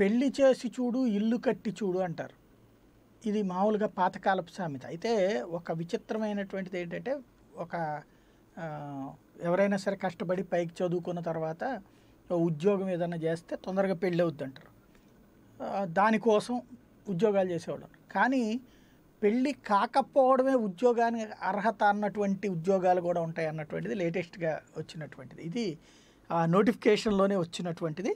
పెళ్లి చేసి చూడు ఇల్లు కట్టి చూడు అంటారు ఇది మామూలుగా పాతకాలపు సామెత అయితే ఒక విచిత్రమైనటువంటిది ఏంటంటే ఒక ఎవరైనా సరే కష్టపడి పైకి చదువుకున్న తర్వాత ఉద్యోగం ఏదైనా చేస్తే తొందరగా పెళ్ళి అవుద్ది అంటారు దానికోసం ఉద్యోగాలు చేసేవాళ్ళు కానీ పెళ్ళి కాకపోవడమే ఉద్యోగానికి అర్హత అన్నటువంటి ఉద్యోగాలు కూడా ఉంటాయి అన్నటువంటిది లేటెస్ట్గా వచ్చినటువంటిది ఇది నోటిఫికేషన్లోనే వచ్చినటువంటిది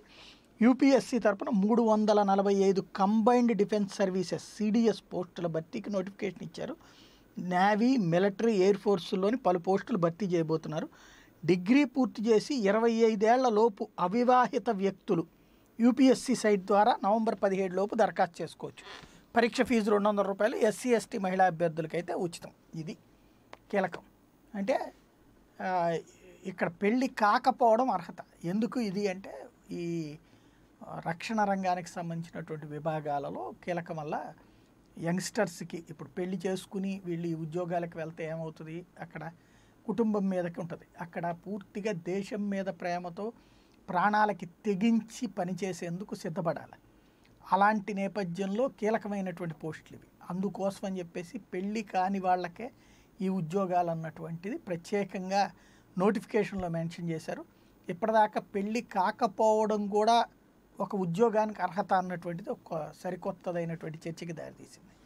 యూపీఎస్సీ తరపున మూడు వందల నలభై ఐదు కంబైన్డ్ డిఫెన్స్ సర్వీసెస్ సిడిఎస్ పోస్టుల భర్తీకి నోటిఫికేషన్ ఇచ్చారు నేవీ మిలిటరీ ఎయిర్ ఫోర్స్లోని పలు పోస్టులు భర్తీ చేయబోతున్నారు డిగ్రీ పూర్తి చేసి ఇరవై ఐదేళ్ల లోపు అవివాహిత వ్యక్తులు యూపీఎస్సీ సైట్ ద్వారా నవంబర్ పదిహేడు లోపు దరఖాస్తు చేసుకోవచ్చు పరీక్ష ఫీజు రెండు వందల రూపాయలు ఎస్సీ ఎస్టీ మహిళా అభ్యర్థులకైతే ఉచితం ఇది కీలకం అంటే ఇక్కడ పెళ్ళి కాకపోవడం అర్హత ఎందుకు ఇది అంటే ఈ రక్షణ రంగానికి సంబంధించినటువంటి విభాగాలలో కీలకం వల్ల యంగ్స్టర్స్కి ఇప్పుడు పెళ్లి చేసుకుని వీళ్ళు ఈ ఉద్యోగాలకు వెళ్తే ఏమవుతుంది అక్కడ కుటుంబం మీదకి ఉంటుంది అక్కడ పూర్తిగా దేశం మీద ప్రేమతో ప్రాణాలకి తెగించి పనిచేసేందుకు సిద్ధపడాలి అలాంటి నేపథ్యంలో కీలకమైనటువంటి పోస్టులు ఇవి అందుకోసం అని చెప్పేసి పెళ్ళి కాని వాళ్ళకే ఈ ఉద్యోగాలు అన్నటువంటిది ప్రత్యేకంగా నోటిఫికేషన్లో మెన్షన్ చేశారు ఇప్పటిదాకా పెళ్ళి కాకపోవడం కూడా ఒక ఉద్యోగానికి అర్హత అన్నటువంటిది ఒక సరికొత్తదైనటువంటి చర్చకి దారితీసింది